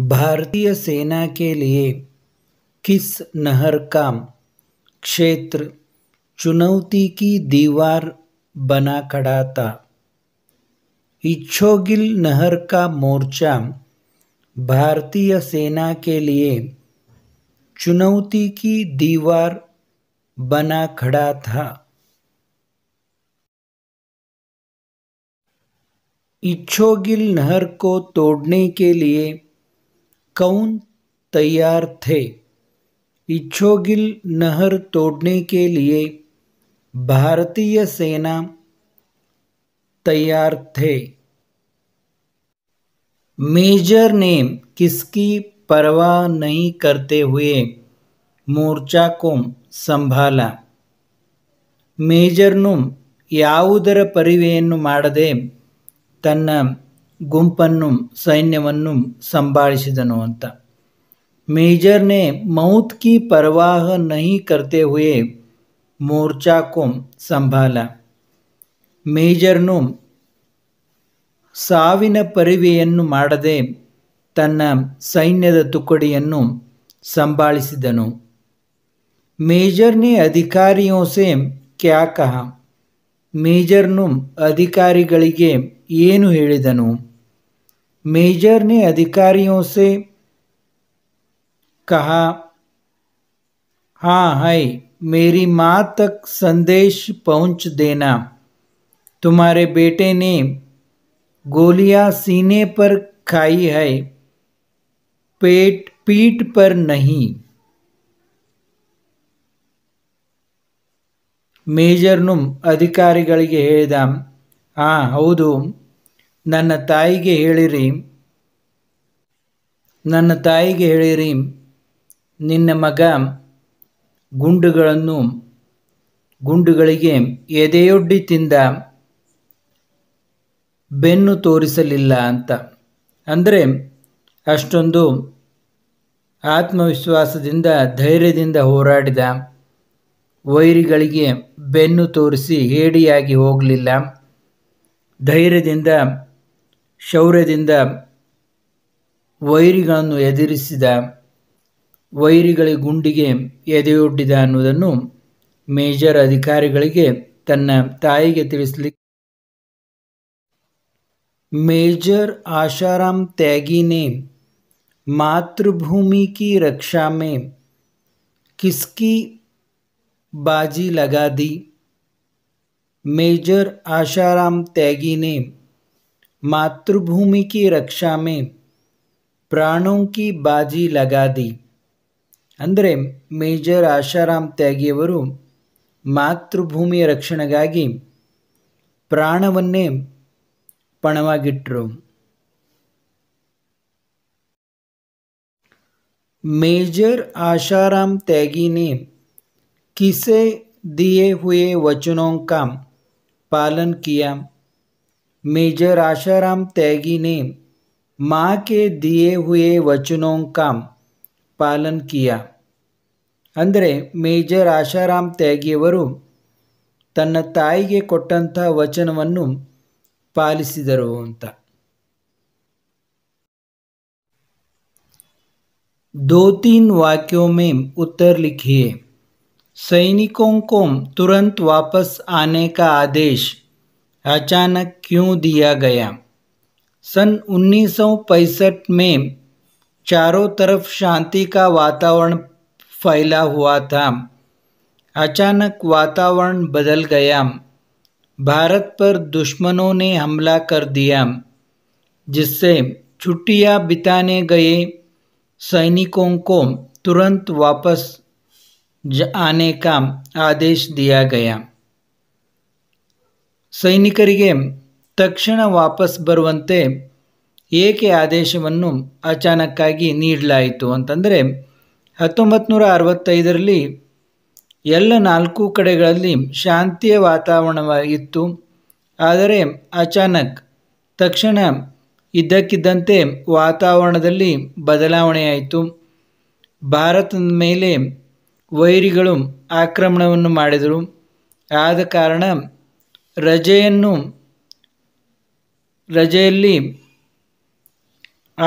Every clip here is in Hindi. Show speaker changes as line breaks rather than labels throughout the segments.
भारतीय सेना के लिए किस नहर का क्षेत्र चुनौती की दीवार बना खड़ा था इच्छोगिल नहर का मोर्चा भारतीय सेना के लिए चुनौती की दीवार बना खड़ा था इच्छोगिल नहर को तोड़ने के लिए कौन तैयार थे इच्छोगिल नहर तोड़ने के लिए भारतीय सेना तैयार थे मेजर ने किसकी परवाह नहीं करते हुए मोर्चा को संभाला ಮೇಜರ್ನು ಯಾವುದರ ಪರಿವೆಯನ್ನು माड़दे तन्ना ಗುಂಪನ್ನು ಸೈನ್ಯವನ್ನು ಸಂಭಾಳಿಸಿದನು ಅಂತ ಮೇಜರ್ನೆ ಮೌತ್ ಕಿ ಪರವಾಹ ನಹಿ ಕರ್ತೆ ಹುಯೆ ಮೋರ್ಚಾಕೋ ಸಂಭಾಲ ಮೇಜರ್ನು ಸಾವಿನ ಪರಿವೆಯನ್ನು ಮಾಡದೆ ತನ್ನ ಸೈನ್ಯದ ತುಕಡಿಯನ್ನು ಸಂಭಾಳಿಸಿದನು ಮೇಜರ್ನೇ ಅಧಿಕಾರಿಯೋಸೆ ಕ್ಯಾ ಮೇಜರ್ನು ಅಧಿಕಾರಿಗಳಿಗೆ ಏನು ಹೇಳಿದನು मेजर ने अधिकारियों से कहा हाँ है मेरी माँ तक संदेश पहुँच देना तुम्हारे बेटे ने गोलियाँ सीने पर खाई है पेट पीठ पर नहीं मेजर ಅಧಿಕಾರಿಗಳಿಗೆ हाँ ಹಾಂ ಹೌದು ನನ್ನ ತಾಯಿಗೆ ಹೇಳಿರಿ ನನ್ನ ತಾಯಿಗೆ ಹೇಳಿರಿ ನಿನ್ನ ಮಗ ಗುಂಡುಗಳನ್ನು ಗುಂಡುಗಳಿಗೆ ಎದೆಯೊಡ್ಡಿ ತಿಂದ ಬೆನ್ನು ತೋರಿಸಲಿಲ್ಲ ಅಂತ ಅಂದರೆ ಅಷ್ಟೊಂದು ಆತ್ಮವಿಶ್ವಾಸದಿಂದ ಧೈರ್ಯದಿಂದ ಹೋರಾಡಿದ ವೈರಿಗಳಿಗೆ ಬೆನ್ನು ತೋರಿಸಿ ಹೇಡಿಯಾಗಿ ಹೋಗಲಿಲ್ಲ ಧೈರ್ಯದಿಂದ ಶೌರ್ಯದಿಂದ ವೈರಿಗಳನ್ನು ಎದುರಿಸಿದ ವೈರಿಗಳ ಗುಂಡಿಗೆ ಎದೆಯೊಡ್ಡಿದ ಅನ್ನುವುದನ್ನು ಮೇಜರ್ ಅಧಿಕಾರಿಗಳಿಗೆ ತನ್ನ ತಾಯಿಗೆ ತಿಳಿಸಲಿಕ್ಕೆ ಮೇಜರ್ ಆಶಾರಾಮ್ ತ್ಯಾಗಿನೆ ಮಾತೃಭೂಮಿ ಕಿ ರಕ್ಷಾ में ಕಿಸ್ಕಿ ಬಾಜಿ ಲಗಾದಿ ಮೇಜರ್ ಆಶಾರಾಮ್ ತ್ಯಾಗಿನೇ मातृभूमि की रक्षा में प्राणों की बाजी लगा दी अरे मेजर आशाराम त्यागीवर मातृभूमि रक्षण प्राणवे पणवाट मेजर आशाराम त्यागी ने किसे दिए हुए वचनों का पालन किया मेजर आशाराम त्यागी ने माँ के दिए हुए वचनों का पालन किया अंदर मेजर आशाराम ತ್ಯಾಗಿಯವರು ते ತಾಯಿಗೆ ಕೊಟ್ಟಂಥ ವಚನವನ್ನು दो तीन वाक्यों में उत्तर लिखिए सैनिकों को तुरंत वापस आने का आदेश अचानक क्यों दिया गया सन 1965 में चारों तरफ शांति का वातावरण फैला हुआ था अचानक वातावरण बदल गया भारत पर दुश्मनों ने हमला कर दिया जिससे छुट्टियां बिताने गए सैनिकों को तुरंत वापस आने का आदेश दिया गया ಸೈನಿಕರಿಗೆ ತಕ್ಷಣ ವಾಪಸ್ ಬರುವಂತೆ ಏಕೆ ಆದೇಶವನ್ನು ಅಚಾನಕ್ಕಾಗಿ ನೀಡಲಾಯಿತು ಅಂತಂದರೆ ಹತ್ತೊಂಬತ್ತು ನೂರ ಅರವತ್ತೈದರಲ್ಲಿ ಎಲ್ಲ ನಾಲ್ಕು ಕಡೆಗಳಲ್ಲಿ ಶಾಂತಿಯ ವಾತಾವರಣವಾಗಿತ್ತು ಆದರೆ ಅಚಾನಕ್ ತಕ್ಷಣ ಇದ್ದಕ್ಕಿದ್ದಂತೆ ವಾತಾವರಣದಲ್ಲಿ ಬದಲಾವಣೆಯಾಯಿತು ಭಾರತದ ಮೇಲೆ ವೈರಿಗಳು ಆಕ್ರಮಣವನ್ನು ಮಾಡಿದರು ಆದ ಕಾರಣ ರಜೆಯನ್ನು ರಜೆಯಲ್ಲಿ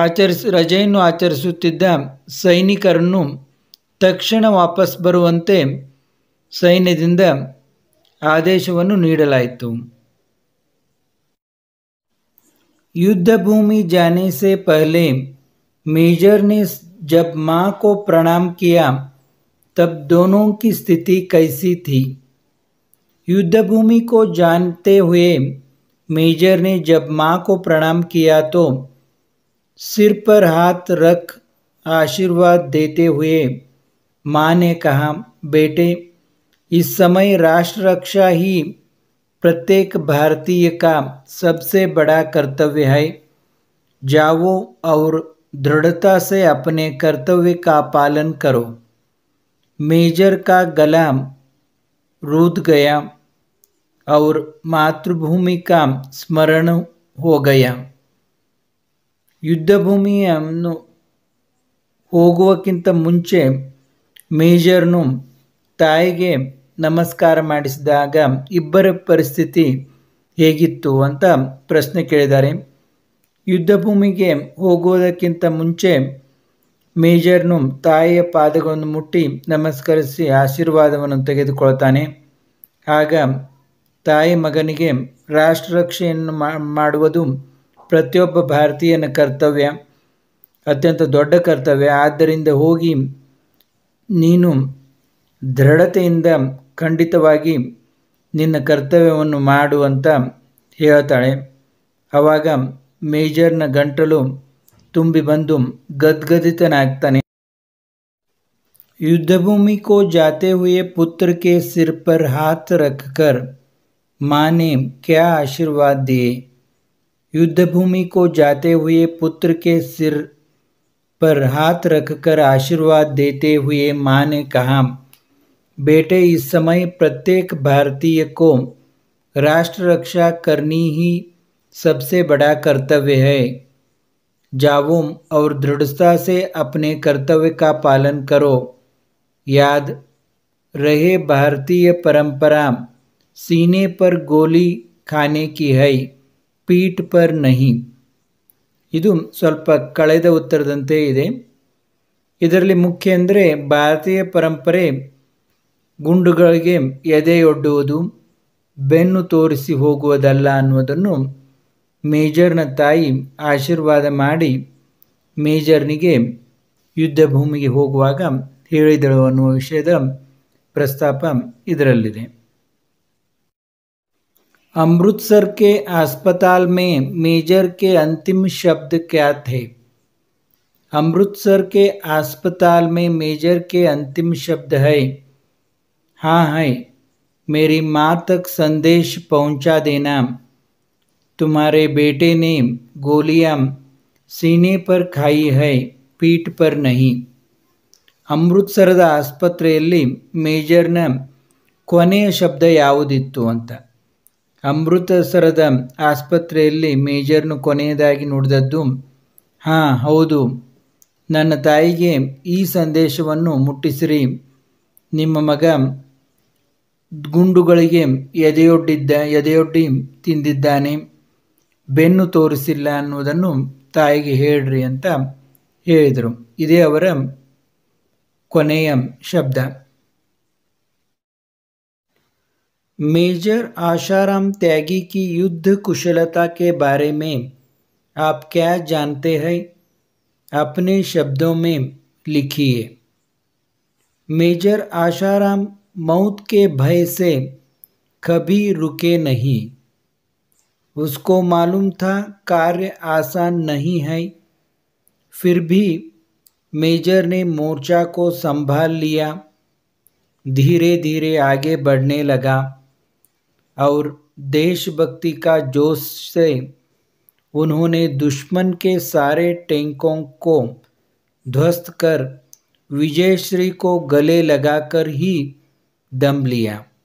ಆಚರಿಸ ರಜೆಯನ್ನು ಆಚರಿಸುತ್ತಿದ್ದ ಸೈನಿಕರನ್ನು ತಕ್ಷಣ ವಾಪಸ್ ಬರುವಂತೆ ಸೈನ್ಯದಿಂದ ಆದೇಶವನ್ನು ನೀಡಲಾಯಿತು ಭೂಮಿ जाने से ಪಹಲೆ मेजर ने जब माँ को प्रणाम किया तब दोनों की स्थिति युद्धभूमि को जानते हुए मेजर ने जब माँ को प्रणाम किया तो सिर पर हाथ रख आशीर्वाद देते हुए माँ ने कहा बेटे इस समय राष्ट्र रक्षा ही प्रत्येक भारतीय का सबसे बड़ा कर्तव्य है जाओ और दृढ़ता से अपने कर्तव्य का पालन करो मेजर का गला रूद गया ಅವ್ರ ಮಾತೃಭೂಮಿಕಾ ಸ್ಮರಣ ಹೋಗಯ ಯುದ್ಧಭೂಮಿಯನ್ನು ಹೋಗುವಕ್ಕಿಂತ ಮುಂಚೆ ಮೇಜರ್ನು ತಾಯಿಗೆ ನಮಸ್ಕಾರ ಮಾಡಿಸಿದಾಗ ಇಬ್ಬರ ಪರಿಸ್ಥಿತಿ ಹೇಗಿತ್ತು ಅಂತ ಪ್ರಶ್ನೆ ಕೇಳಿದ್ದಾರೆ ಯುದ್ಧಭೂಮಿಗೆ ಹೋಗುವುದಕ್ಕಿಂತ ಮುಂಚೆ ಮೇಜರ್ನು ತಾಯಿಯ ಪಾದಗಳನ್ನು ಮುಟ್ಟಿ ನಮಸ್ಕರಿಸಿ ಆಶೀರ್ವಾದವನ್ನು ತೆಗೆದುಕೊಳ್ತಾನೆ ಆಗ ತಾಯಿ ಮಗನಿಗೆ ರಾಷ್ಟ್ರ ರಕ್ಷೆಯನ್ನು ಮಾಡುವುದು ಪ್ರತಿಯೊಬ್ಬ ಭಾರತೀಯನ ಕರ್ತವ್ಯ ಅತ್ಯಂತ ದೊಡ್ಡ ಕರ್ತವ್ಯ ಆದ್ದರಿಂದ ಹೋಗಿ ನೀನು ದೃಢತೆಯಿಂದ ಖಂಡಿತವಾಗಿ ನಿನ್ನ ಕರ್ತವ್ಯವನ್ನು ಮಾಡು ಅಂತ ಹೇಳ್ತಾಳೆ ಆವಾಗ ಮೇಜರ್ನ ಗಂಟಲು ತುಂಬಿ ಬಂದು ಗದ್ಗದಿತನಾಗ್ತಾನೆ ಯುದ್ಧಭೂಮಿ ಕೋ ಜಾತೆ ಹುಯೇ ಪುತ್ರಕ್ಕೆ ಸಿರ್ಪರ್ ಹಾತ್ पर माँ ने क्या आशीर्वाद दिए युद्धभूमि को जाते हुए पुत्र के सिर पर हाथ रखकर आशीर्वाद देते हुए माँ ने कहा बेटे इस समय प्रत्येक भारतीय को राष्ट्र रक्षा करनी ही सबसे बड़ा कर्तव्य है जाओ और दृढ़ता से अपने कर्तव्य का पालन करो याद रहे भारतीय परंपरा सीने पर ಗೋಲಿ ಖಾನೆ ಕಿ ಹೈ ಪೀಟ್ ಪರ್ ನಹಿ ಇದು ಸ್ವಲ್ಪ ಕಳೆದ ಉತ್ತರದಂತೆ ಇದೆ ಇದರಲ್ಲಿ ಮುಖ್ಯ ಅಂದರೆ ಭಾರತೀಯ ಪರಂಪರೆ ಗುಂಡುಗಳಿಗೆ ಎದೆಯೊಡ್ಡುವುದು ಬೆನ್ನು ತೋರಿಸಿ ಹೋಗುವುದಲ್ಲ ಅನ್ನುವುದನ್ನು ಮೇಜರ್ನ ತಾಯಿ ಆಶೀರ್ವಾದ ಮಾಡಿ ಮೇಜರ್ನಿಗೆ ಯುದ್ಧ ಭೂಮಿಗೆ ಹೋಗುವಾಗ ಹೇಳಿದಳು ಅನ್ನುವ ವಿಷಯದ ಪ್ರಸ್ತಾಪ ಇದರಲ್ಲಿದೆ अमृतसर के अस्पताल में मेजर के अंतिम शब्द क्या थे अमृतसर के अस्पताल में मेजर के अंतिम शब्द है हाँ है मेरी माँ तक संदेश पहुँचा देना तुम्हारे बेटे ने गोलियाँ सीने पर खाई है पीठ पर नहीं ಅಮೃತಸರದ मेजर ने कोने शब्द याद अंत ಅಮೃತಸರದ ಆಸ್ಪತ್ರೆಯಲ್ಲಿ ಮೇಜರ್ನು ಕೊನೆಯದಾಗಿ ನುಡಿದದ್ದು ಹಾಂ ಹೌದು ನನ್ನ ತಾಯಿಗೆ ಈ ಸಂದೇಶವನ್ನು ಮುಟ್ಟಿಸಿರಿ ನಿಮ್ಮ ಮಗ ಗುಂಡುಗಳಿಗೆ ಎದೆಯೊಡ್ಡಿದ್ದ ಎದೆಯೊಡ್ಡಿ ತಿಂದಿದ್ದಾನೆ ಬೆನ್ನು ತೋರಿಸಿಲ್ಲ ಅನ್ನುವುದನ್ನು ತಾಯಿಗೆ ಹೇಳ್ರಿ ಅಂತ ಹೇಳಿದರು ಇದೇ ಅವರ ಕೊನೆಯ ಶಬ್ದ मेजर आशाराम त्यागी की युद्ध कुशलता के बारे में आप क्या जानते हैं अपने शब्दों में लिखिए मेजर आशाराम मौत के भय से कभी रुके नहीं उसको मालूम था कार्य आसान नहीं है फिर भी मेजर ने मोर्चा को संभाल लिया धीरे धीरे आगे बढ़ने लगा और देशभक्ति का जोश से उन्होंने दुश्मन के सारे टैंकों को ध्वस्त कर विजयश्री को गले लगाकर ही दम लिया